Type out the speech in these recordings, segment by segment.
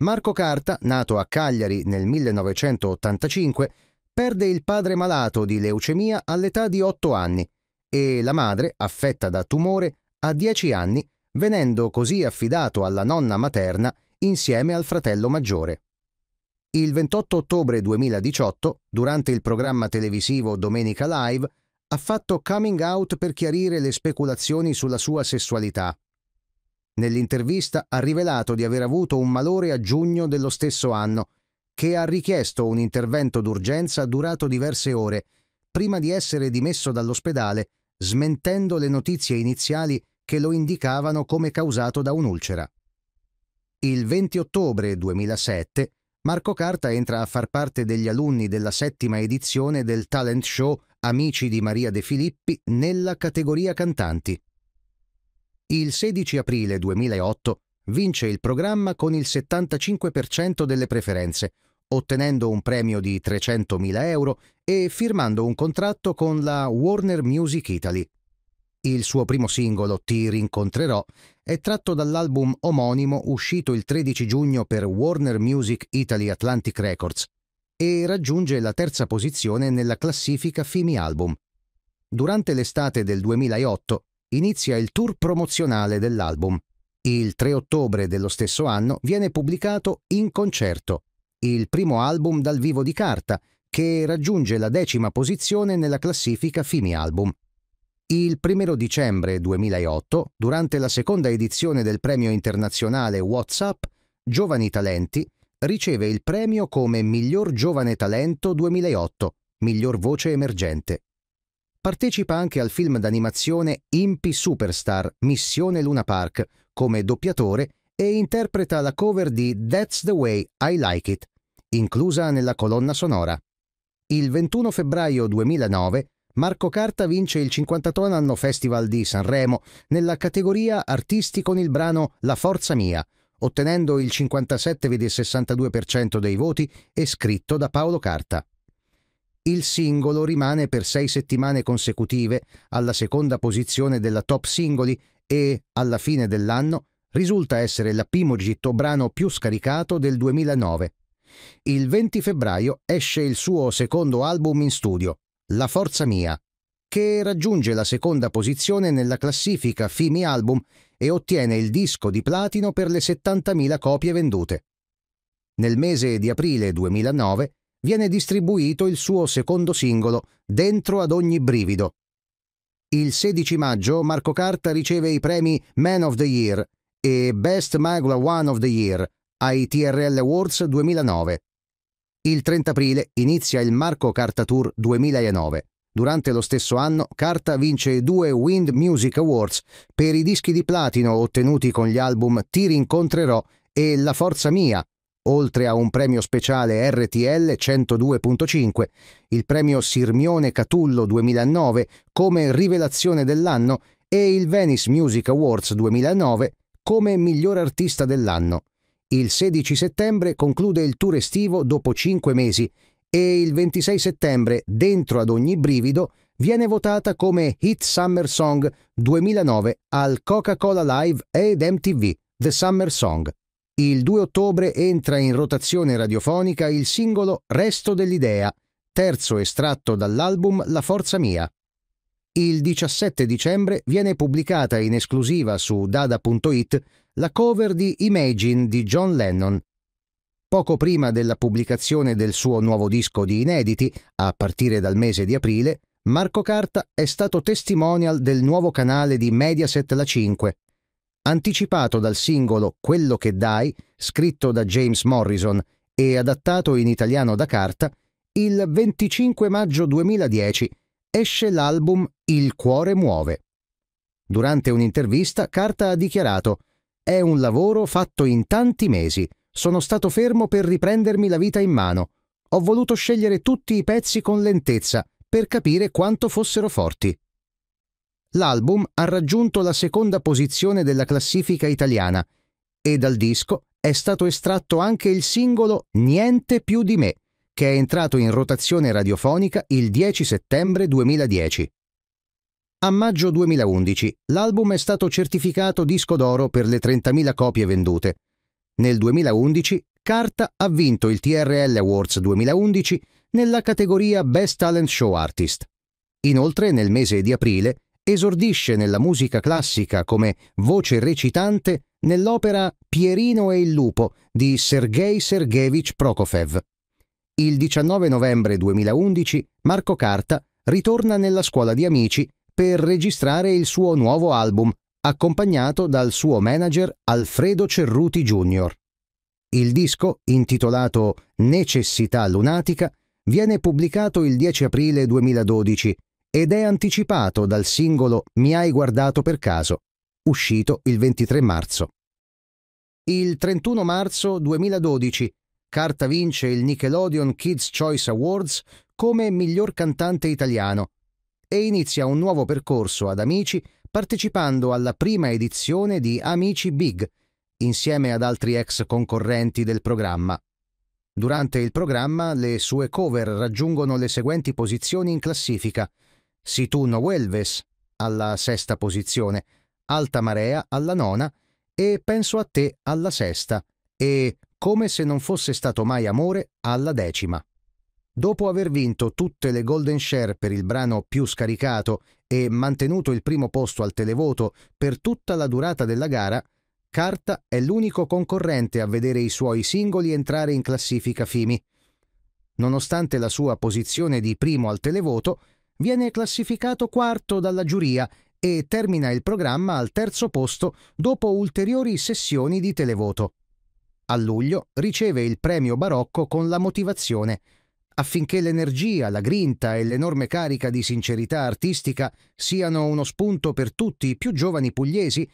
Marco Carta, nato a Cagliari nel 1985, perde il padre malato di leucemia all'età di 8 anni e la madre, affetta da tumore, a 10 anni, venendo così affidato alla nonna materna insieme al fratello maggiore. Il 28 ottobre 2018, durante il programma televisivo Domenica Live, ha fatto coming out per chiarire le speculazioni sulla sua sessualità nell'intervista ha rivelato di aver avuto un malore a giugno dello stesso anno, che ha richiesto un intervento d'urgenza durato diverse ore, prima di essere dimesso dall'ospedale, smentendo le notizie iniziali che lo indicavano come causato da un'ulcera. Il 20 ottobre 2007 Marco Carta entra a far parte degli alunni della settima edizione del talent show Amici di Maria De Filippi nella categoria cantanti. Il 16 aprile 2008 vince il programma con il 75% delle preferenze, ottenendo un premio di 300.000 euro e firmando un contratto con la Warner Music Italy. Il suo primo singolo, Ti rincontrerò, è tratto dall'album omonimo uscito il 13 giugno per Warner Music Italy Atlantic Records e raggiunge la terza posizione nella classifica Fimi Album. Durante l'estate del 2008 inizia il tour promozionale dell'album. Il 3 ottobre dello stesso anno viene pubblicato In Concerto, il primo album dal vivo di carta, che raggiunge la decima posizione nella classifica Fimi Album. Il 1 dicembre 2008, durante la seconda edizione del premio internazionale WhatsApp, Giovani Talenti riceve il premio come Miglior Giovane Talento 2008, Miglior Voce Emergente. Partecipa anche al film d'animazione Impi Superstar Missione Luna Park come doppiatore e interpreta la cover di That's the Way I Like It, inclusa nella colonna sonora. Il 21 febbraio 2009 Marco Carta vince il 58 anno Festival di Sanremo nella categoria Artisti con il brano La Forza Mia, ottenendo il 57,62% dei voti e scritto da Paolo Carta il singolo rimane per sei settimane consecutive alla seconda posizione della top singoli e, alla fine dell'anno, risulta essere l'appimogitto brano più scaricato del 2009. Il 20 febbraio esce il suo secondo album in studio, La Forza Mia, che raggiunge la seconda posizione nella classifica Fimi Album e ottiene il disco di platino per le 70.000 copie vendute. Nel mese di aprile 2009 viene distribuito il suo secondo singolo, Dentro ad ogni brivido. Il 16 maggio Marco Carta riceve i premi Man of the Year e Best Magla One of the Year ai TRL Awards 2009. Il 30 aprile inizia il Marco Carta Tour 2009. Durante lo stesso anno, Carta vince due Wind Music Awards per i dischi di platino ottenuti con gli album Ti rincontrerò e La forza mia, oltre a un premio speciale RTL 102.5, il premio Sirmione Catullo 2009 come rivelazione dell'anno e il Venice Music Awards 2009 come miglior artista dell'anno. Il 16 settembre conclude il tour estivo dopo 5 mesi e il 26 settembre, dentro ad ogni brivido, viene votata come Hit Summer Song 2009 al Coca-Cola Live ed MTV The Summer Song. Il 2 ottobre entra in rotazione radiofonica il singolo Resto dell'idea, terzo estratto dall'album La forza mia. Il 17 dicembre viene pubblicata in esclusiva su dada.it la cover di Imagine di John Lennon. Poco prima della pubblicazione del suo nuovo disco di inediti, a partire dal mese di aprile, Marco Carta è stato testimonial del nuovo canale di Mediaset La 5, anticipato dal singolo Quello che dai, scritto da James Morrison e adattato in italiano da carta, il 25 maggio 2010 esce l'album Il cuore muove. Durante un'intervista Carta ha dichiarato È un lavoro fatto in tanti mesi, sono stato fermo per riprendermi la vita in mano, ho voluto scegliere tutti i pezzi con lentezza per capire quanto fossero forti l'album ha raggiunto la seconda posizione della classifica italiana e dal disco è stato estratto anche il singolo Niente più di me, che è entrato in rotazione radiofonica il 10 settembre 2010. A maggio 2011 l'album è stato certificato disco d'oro per le 30.000 copie vendute. Nel 2011 Carta ha vinto il TRL Awards 2011 nella categoria Best Talent Show Artist. Inoltre nel mese di aprile esordisce nella musica classica come voce recitante nell'opera Pierino e il lupo di Sergei Sergevich Prokofev. Il 19 novembre 2011 Marco Carta ritorna nella scuola di amici per registrare il suo nuovo album, accompagnato dal suo manager Alfredo Cerruti Jr. Il disco, intitolato Necessità lunatica, viene pubblicato il 10 aprile 2012 ed è anticipato dal singolo Mi hai guardato per caso, uscito il 23 marzo. Il 31 marzo 2012 Carta vince il Nickelodeon Kids Choice Awards come miglior cantante italiano e inizia un nuovo percorso ad Amici partecipando alla prima edizione di Amici Big insieme ad altri ex concorrenti del programma. Durante il programma le sue cover raggiungono le seguenti posizioni in classifica Situno Huelves alla sesta posizione, Alta Marea alla nona e Penso a te alla sesta e Come se non fosse stato mai amore alla decima. Dopo aver vinto tutte le Golden Share per il brano più scaricato e mantenuto il primo posto al televoto per tutta la durata della gara, Carta è l'unico concorrente a vedere i suoi singoli entrare in classifica FIMI. Nonostante la sua posizione di primo al televoto, viene classificato quarto dalla giuria e termina il programma al terzo posto dopo ulteriori sessioni di televoto. A luglio riceve il premio barocco con la motivazione affinché l'energia, la grinta e l'enorme carica di sincerità artistica siano uno spunto per tutti i più giovani pugliesi,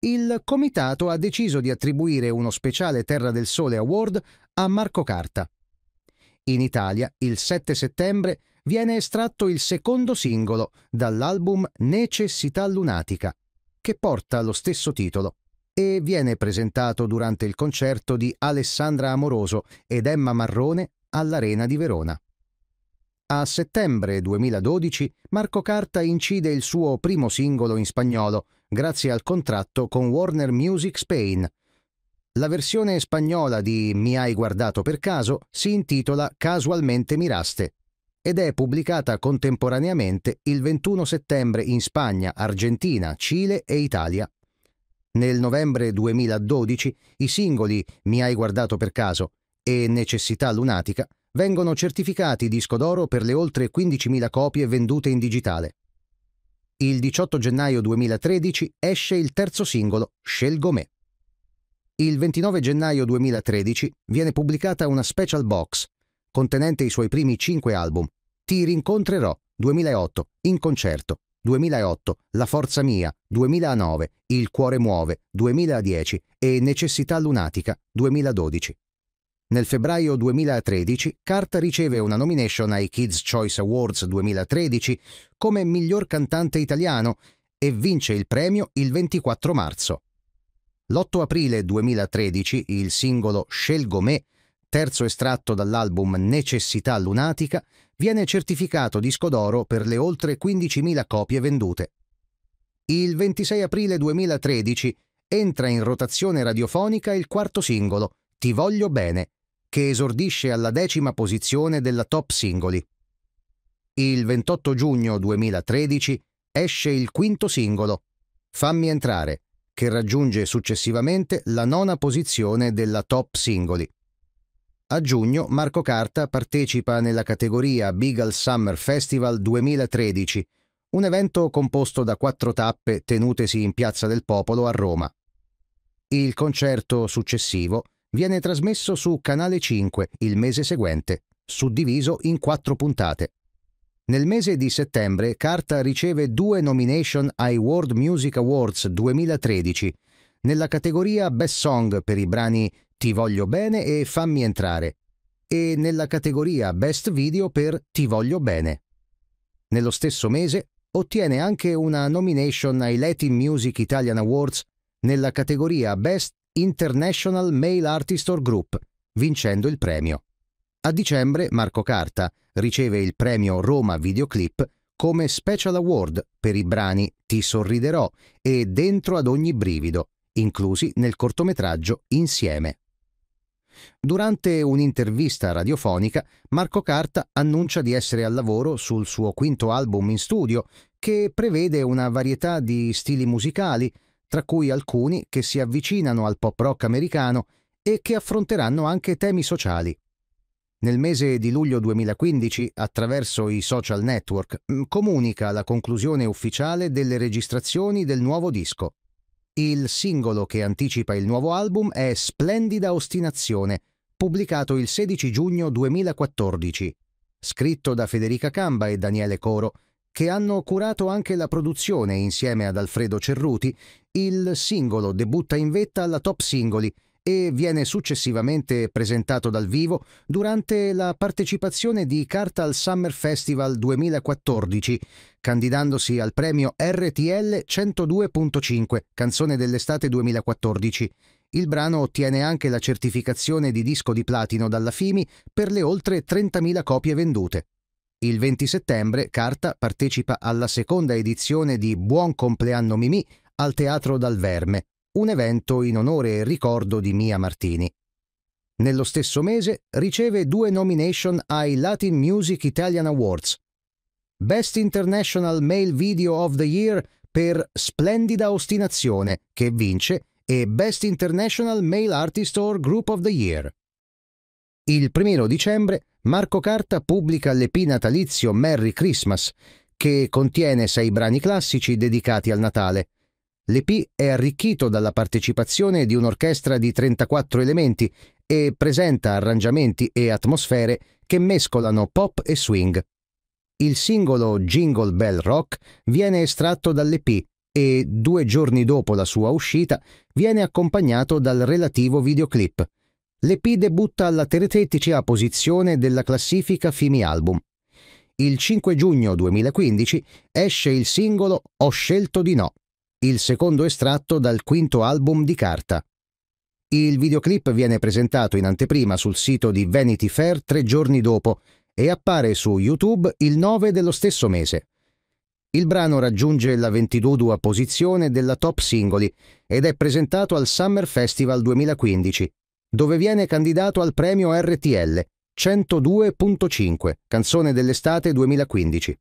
il comitato ha deciso di attribuire uno speciale Terra del Sole Award a Marco Carta. In Italia, il 7 settembre, viene estratto il secondo singolo dall'album Necessità Lunatica, che porta lo stesso titolo e viene presentato durante il concerto di Alessandra Amoroso ed Emma Marrone all'Arena di Verona. A settembre 2012 Marco Carta incide il suo primo singolo in spagnolo grazie al contratto con Warner Music Spain. La versione spagnola di Mi hai guardato per caso si intitola Casualmente miraste ed è pubblicata contemporaneamente il 21 settembre in Spagna, Argentina, Cile e Italia. Nel novembre 2012 i singoli Mi hai guardato per caso e Necessità lunatica vengono certificati disco d'oro per le oltre 15.000 copie vendute in digitale. Il 18 gennaio 2013 esce il terzo singolo, Scelgo me. Il 29 gennaio 2013 viene pubblicata una special box contenente i suoi primi cinque album. Ti rincontrerò 2008, in concerto 2008, La forza mia 2009, Il cuore muove 2010 e Necessità lunatica 2012. Nel febbraio 2013 Carta riceve una nomination ai Kids Choice Awards 2013 come miglior cantante italiano e vince il premio il 24 marzo. L'8 aprile 2013 il singolo Scelgo me terzo estratto dall'album Necessità Lunatica, viene certificato disco d'oro per le oltre 15.000 copie vendute. Il 26 aprile 2013 entra in rotazione radiofonica il quarto singolo, Ti voglio bene, che esordisce alla decima posizione della top singoli. Il 28 giugno 2013 esce il quinto singolo, Fammi entrare, che raggiunge successivamente la nona posizione della top singoli. A giugno Marco Carta partecipa nella categoria Beagle Summer Festival 2013, un evento composto da quattro tappe tenutesi in Piazza del Popolo a Roma. Il concerto successivo viene trasmesso su Canale 5 il mese seguente, suddiviso in quattro puntate. Nel mese di settembre Carta riceve due nomination ai World Music Awards 2013 nella categoria Best Song per i brani ti voglio bene e fammi entrare e nella categoria Best Video per Ti voglio bene. Nello stesso mese ottiene anche una nomination ai Latin Music Italian Awards nella categoria Best International Male Artist or Group, vincendo il premio. A dicembre Marco Carta riceve il premio Roma Videoclip come Special Award per i brani Ti sorriderò e Dentro ad ogni brivido, inclusi nel cortometraggio Insieme. Durante un'intervista radiofonica, Marco Carta annuncia di essere al lavoro sul suo quinto album in studio, che prevede una varietà di stili musicali, tra cui alcuni che si avvicinano al pop rock americano e che affronteranno anche temi sociali. Nel mese di luglio 2015, attraverso i social network, comunica la conclusione ufficiale delle registrazioni del nuovo disco. Il singolo che anticipa il nuovo album è Splendida Ostinazione, pubblicato il 16 giugno 2014, scritto da Federica Camba e Daniele Coro, che hanno curato anche la produzione insieme ad Alfredo Cerruti, il singolo debutta in vetta alla top singoli e viene successivamente presentato dal vivo durante la partecipazione di Carta al Summer Festival 2014, candidandosi al premio RTL 102.5, canzone dell'estate 2014. Il brano ottiene anche la certificazione di disco di platino dalla FIMI per le oltre 30.000 copie vendute. Il 20 settembre Carta partecipa alla seconda edizione di Buon compleanno Mimì al Teatro Dal Verme, un evento in onore e ricordo di Mia Martini. Nello stesso mese riceve due nomination ai Latin Music Italian Awards. Best International Male Video of the Year per Splendida Ostinazione, che vince, e Best International Male Artist or Group of the Year. Il primo dicembre Marco Carta pubblica l'EP natalizio Merry Christmas, che contiene sei brani classici dedicati al Natale, L'EP è arricchito dalla partecipazione di un'orchestra di 34 elementi e presenta arrangiamenti e atmosfere che mescolano pop e swing. Il singolo Jingle Bell Rock viene estratto dall'EP e, due giorni dopo la sua uscita, viene accompagnato dal relativo videoclip. L'EP debutta alla teoretica posizione della classifica Fimi Album. Il 5 giugno 2015 esce il singolo Ho scelto di no il secondo estratto dal quinto album di carta. Il videoclip viene presentato in anteprima sul sito di Vanity Fair tre giorni dopo e appare su YouTube il 9 dello stesso mese. Il brano raggiunge la 22 posizione della top singoli ed è presentato al Summer Festival 2015, dove viene candidato al premio RTL 102.5, canzone dell'estate 2015.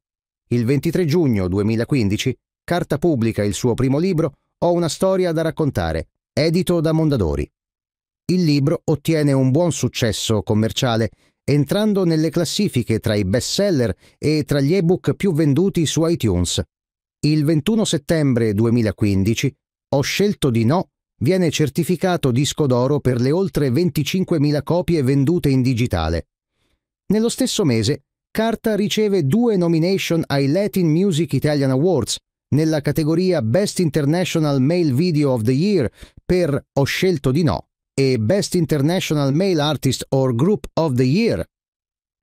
Il 23 giugno 2015 Carta pubblica il suo primo libro, Ho una storia da raccontare, edito da Mondadori. Il libro ottiene un buon successo commerciale, entrando nelle classifiche tra i best seller e tra gli ebook più venduti su iTunes. Il 21 settembre 2015 Ho scelto di no viene certificato disco d'oro per le oltre 25.000 copie vendute in digitale. Nello stesso mese, Carta riceve due nomination ai Latin Music Italian Awards nella categoria Best International Male Video of the Year per Ho scelto di no e Best International Male Artist or Group of the Year.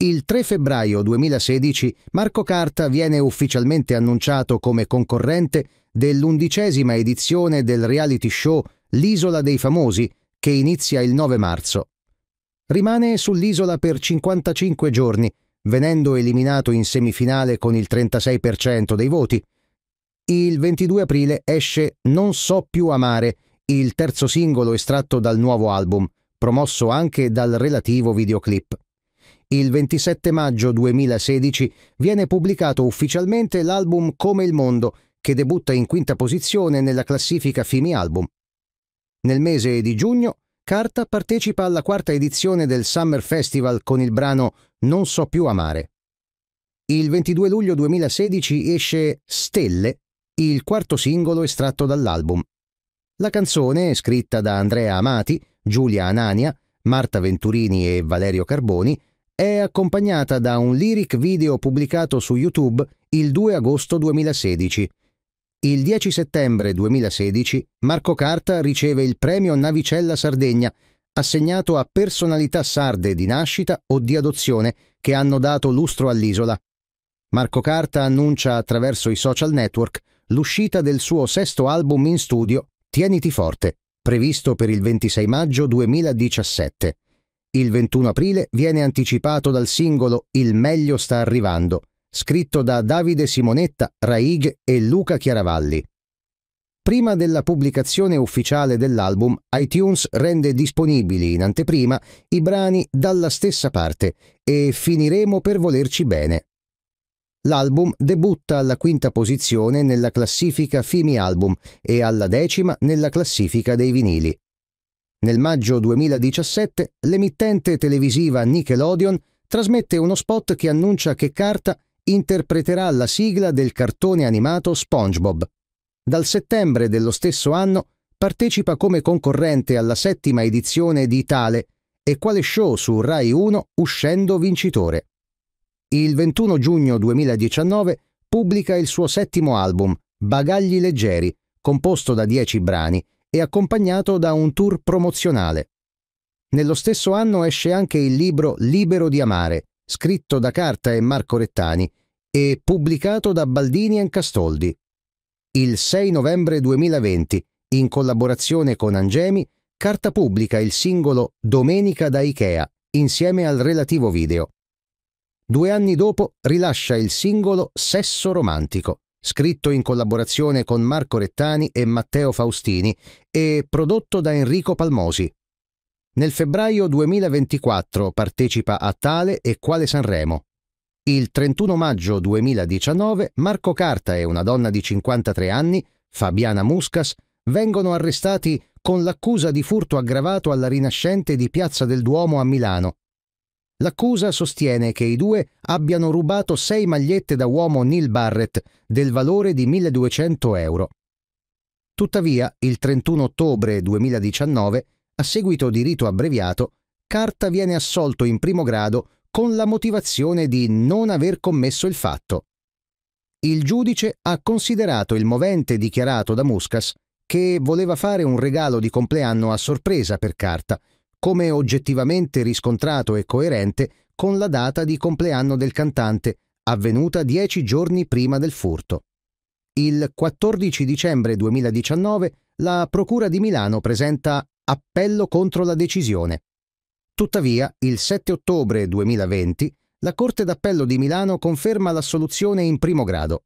Il 3 febbraio 2016 Marco Carta viene ufficialmente annunciato come concorrente dell'undicesima edizione del reality show L'isola dei famosi che inizia il 9 marzo. Rimane sull'isola per 55 giorni, venendo eliminato in semifinale con il 36% dei voti, il 22 aprile esce Non so più amare, il terzo singolo estratto dal nuovo album, promosso anche dal relativo videoclip. Il 27 maggio 2016 viene pubblicato ufficialmente l'album Come il mondo, che debutta in quinta posizione nella classifica Fimi Album. Nel mese di giugno, Carta partecipa alla quarta edizione del Summer Festival con il brano Non so più amare. Il 22 luglio 2016 esce Stelle, il quarto singolo estratto dall'album. La canzone, scritta da Andrea Amati, Giulia Anania, Marta Venturini e Valerio Carboni, è accompagnata da un lyric video pubblicato su YouTube il 2 agosto 2016. Il 10 settembre 2016 Marco Carta riceve il premio Navicella Sardegna, assegnato a personalità sarde di nascita o di adozione che hanno dato lustro all'isola. Marco Carta annuncia attraverso i social network l'uscita del suo sesto album in studio, Tieniti Forte, previsto per il 26 maggio 2017. Il 21 aprile viene anticipato dal singolo Il meglio sta arrivando, scritto da Davide Simonetta, Raig e Luca Chiaravalli. Prima della pubblicazione ufficiale dell'album, iTunes rende disponibili in anteprima i brani dalla stessa parte e finiremo per volerci bene L'album debutta alla quinta posizione nella classifica Fimi Album e alla decima nella classifica dei vinili. Nel maggio 2017 l'emittente televisiva Nickelodeon trasmette uno spot che annuncia che Carta interpreterà la sigla del cartone animato SpongeBob. Dal settembre dello stesso anno partecipa come concorrente alla settima edizione di Tale e quale show su Rai 1 uscendo vincitore il 21 giugno 2019 pubblica il suo settimo album, Bagagli leggeri, composto da 10 brani e accompagnato da un tour promozionale. Nello stesso anno esce anche il libro Libero di amare, scritto da Carta e Marco Rettani e pubblicato da Baldini e Castoldi. Il 6 novembre 2020, in collaborazione con Angemi, Carta pubblica il singolo Domenica da Ikea, insieme al relativo video. Due anni dopo rilascia il singolo Sesso Romantico, scritto in collaborazione con Marco Rettani e Matteo Faustini e prodotto da Enrico Palmosi. Nel febbraio 2024 partecipa a Tale e Quale Sanremo. Il 31 maggio 2019 Marco Carta e una donna di 53 anni, Fabiana Muscas, vengono arrestati con l'accusa di furto aggravato alla Rinascente di Piazza del Duomo a Milano L'accusa sostiene che i due abbiano rubato sei magliette da uomo Neil Barrett del valore di 1200 euro. Tuttavia, il 31 ottobre 2019, a seguito di rito abbreviato, Carta viene assolto in primo grado con la motivazione di non aver commesso il fatto. Il giudice ha considerato il movente dichiarato da Muscas che voleva fare un regalo di compleanno a sorpresa per Carta, come oggettivamente riscontrato e coerente con la data di compleanno del cantante, avvenuta dieci giorni prima del furto. Il 14 dicembre 2019 la Procura di Milano presenta appello contro la decisione. Tuttavia, il 7 ottobre 2020, la Corte d'Appello di Milano conferma l'assoluzione in primo grado